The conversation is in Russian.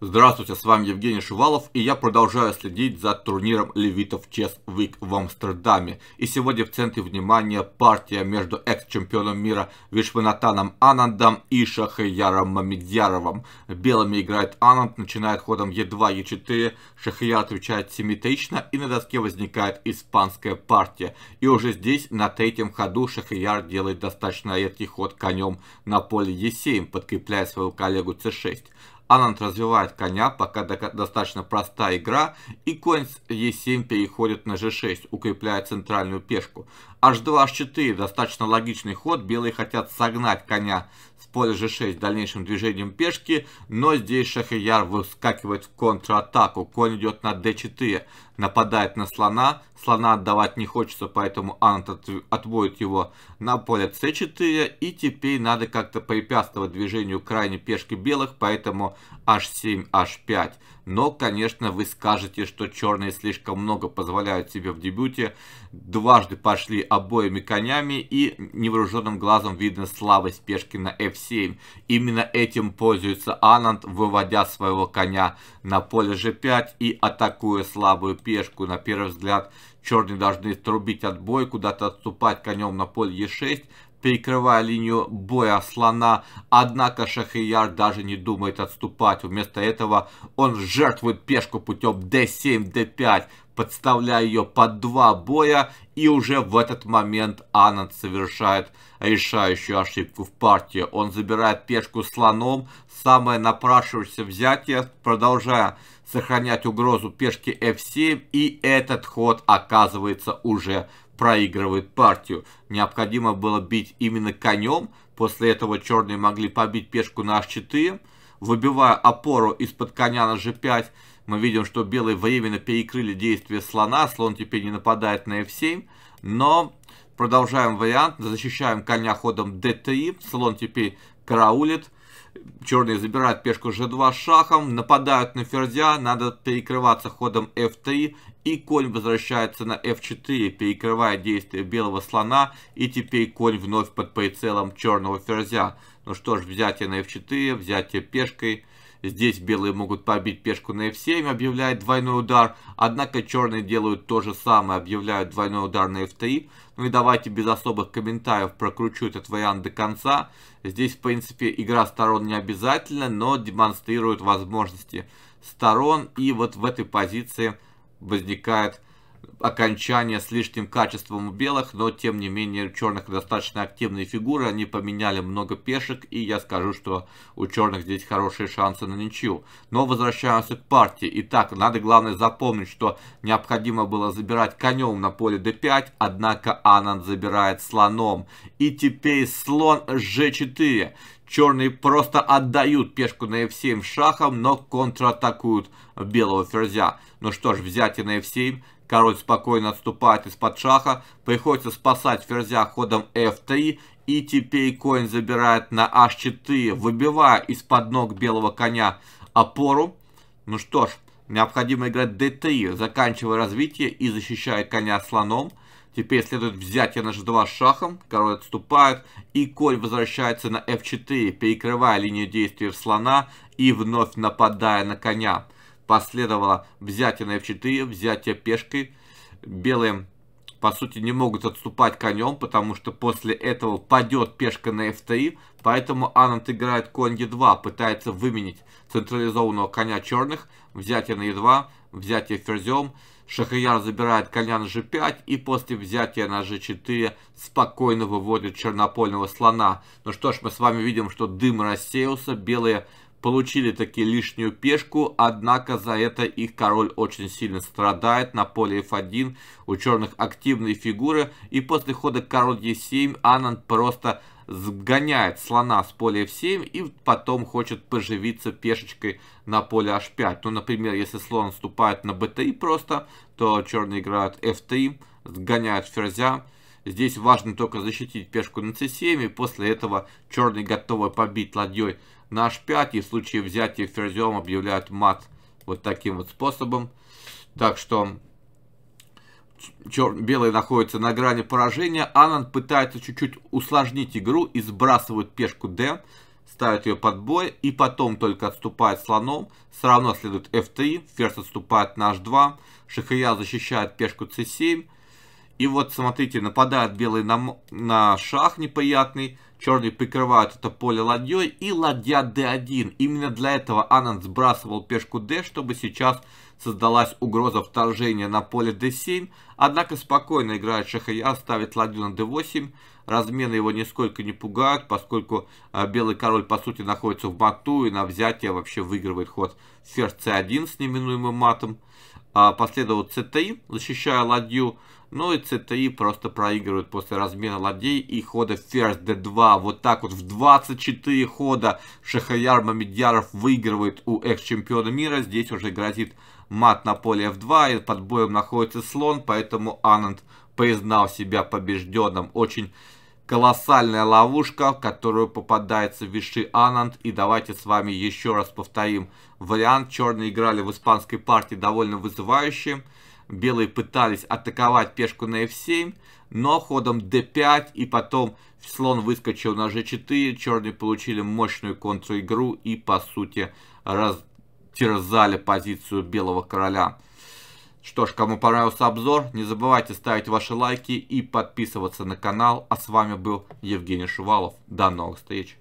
Здравствуйте, с вами Евгений Шувалов и я продолжаю следить за турниром левитов Chess Week в Амстердаме. И сегодня в центре внимания партия между экс-чемпионом мира Вишванатаном Анандом и Шахияром Мамедьяровым. Белыми играет Ананд, начинает ходом Е2, Е4, Шахияр отвечает симметрично и на доске возникает испанская партия. И уже здесь на третьем ходу Шахияр делает достаточно редкий ход конем на поле Е7, подкрепляя своего коллегу c 6 Ананд развивает коня, пока достаточно простая игра, и конь е 7 переходит на g6, укрепляя центральную пешку h2, h4 достаточно логичный ход. Белые хотят согнать коня с поля g6 дальнейшим движением пешки, но здесь шах и яр выскакивает в контратаку. Конь идет на d4, нападает на слона. Слона отдавать не хочется, поэтому ант отводит его на поле c4. И теперь надо как-то препятствовать движению крайней пешки белых, поэтому h7, h5. Но, конечно, вы скажете, что черные слишком много позволяют себе в дебюте. Дважды пошли обоими конями и невооруженным глазом видно слабость пешки на f7. Именно этим пользуется Ананд, выводя своего коня на поле g5 и атакуя слабую пешку. На первый взгляд черные должны трубить отбой, куда-то отступать конем на поле e6, перекрывая линию боя слона. Однако Шахияр даже не думает отступать. Вместо этого он жертвует пешку путем d7, d5, подставляя ее под два боя. И уже в этот момент Ананд совершает решающую ошибку в партии. Он забирает пешку слоном, самое напрашивающееся взятие, продолжая сохранять угрозу пешки f7. И этот ход оказывается уже проигрывает партию. Необходимо было бить именно конем. После этого черные могли побить пешку на h4, выбивая опору из-под коня на g5. Мы видим, что белые временно перекрыли действие слона. Слон теперь не нападает на f7. Но продолжаем вариант. Защищаем коня ходом d3. Слон теперь караулит. Черные забирают пешку g2 шахом, нападают на ферзя, надо перекрываться ходом f3, и конь возвращается на f4, перекрывая действие белого слона, и теперь конь вновь под прицелом черного ферзя. Ну что ж, взятие на f4, взятие пешкой – Здесь белые могут побить пешку на f7, объявляет двойной удар. Однако черные делают то же самое, объявляют двойной удар на f3. Ну и давайте без особых комментариев прокручу этот вариант до конца. Здесь, в принципе, игра сторон не обязательна, но демонстрирует возможности сторон. И вот в этой позиции возникает окончания с лишним качеством у белых, но тем не менее у черных достаточно активные фигуры, они поменяли много пешек, и я скажу, что у черных здесь хорошие шансы на ничью. Но возвращаемся к партии. Итак, надо главное запомнить, что необходимо было забирать конем на поле d5, однако Анан забирает слоном. И теперь слон g4. Черные просто отдают пешку на f7 шахом, но контратакуют белого ферзя. Ну что ж, взятие на f7 Король спокойно отступает из-под шаха, приходится спасать ферзя ходом f3, и теперь конь забирает на h4, выбивая из-под ног белого коня опору. Ну что ж, необходимо играть d3, заканчивая развитие и защищая коня слоном. Теперь следует взять на g2 шахом, король отступает, и конь возвращается на f4, перекрывая линию действия слона и вновь нападая на коня. Последовало взятие на f4, взятие пешкой. Белые, по сути, не могут отступать конем, потому что после этого падет пешка на f3. Поэтому Анант играет конь e2, пытается выменить централизованного коня черных. Взятие на e2, взятие ферзем. Шахрияр забирает коня на g5 и после взятия на g4 спокойно выводит чернопольного слона. Ну что ж, мы с вами видим, что дым рассеялся, белые получили таки лишнюю пешку, однако за это их король очень сильно страдает. На поле f1 у черных активные фигуры, и после хода король e7 Анан просто сгоняет слона с поля f7 и потом хочет поживиться пешечкой на поле h5. Ну, например, если слон вступает на b3 просто, то черные играют f3, сгоняют ферзя. Здесь важно только защитить пешку на c7, и после этого черные готовы побить ладьей на h5. И в случае взятия ферзем объявляют мат вот таким вот способом. Так что чер... белые находятся на грани поражения. Анан пытается чуть-чуть усложнить игру и сбрасывает пешку d, ставит ее под бой и потом только отступает слоном. Все равно следует f3, ферзь отступает на h2, шахия защищает пешку c7. И вот, смотрите, нападают белые на, на шах неприятный черные прикрывают это поле ладьей и ладья d1. Именно для этого Анан сбрасывал пешку d, чтобы сейчас создалась угроза вторжения на поле d7. Однако спокойно играет шахая, ставит ладью на d8. Размены его нисколько не пугают, поскольку э, белый король по сути находится в мату и на взятие вообще выигрывает ход ферзь c1 с неминуемым матом. А последовал c3, защищая ладью. Ну и CTI просто проигрывают после размена ладей и хода ферзь d2. Вот так вот в 24 хода Шахаяр Мамедьяров выигрывает у экс-чемпиона мира. Здесь уже грозит мат на поле f2 и под боем находится слон, поэтому Ананд признал себя побежденным. Очень колоссальная ловушка, в которую попадается Виши Ананд. И давайте с вами еще раз повторим вариант. Черные играли в испанской партии довольно вызывающим белые пытались атаковать пешку на f7, но ходом d5 и потом слон выскочил на g4, черные получили мощную контр-игру и, по сути, растерзали позицию белого короля. Что ж, кому понравился обзор, не забывайте ставить ваши лайки и подписываться на канал. А с вами был Евгений Шувалов. До новых встреч!